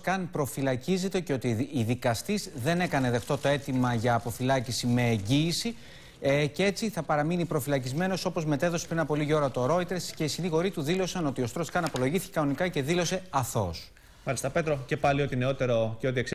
κάν προφυλακίζεται και ότι οι δικαστής δεν έκανε δεχτό το αίτημα για αποφυλάκηση με εγγύηση. Ε, και έτσι θα παραμείνει προφυλακισμένος όπως μετέδωσε πριν από λίγη ώρα το Reuters και οι συνήγοροι του δήλωσαν ότι ο Στρόσκαν απολογήθηκε κανονικά και δήλωσε αθώος. Μάλιστα, Πέτρο, και πάλι ό,τι νεότερο και ό,τι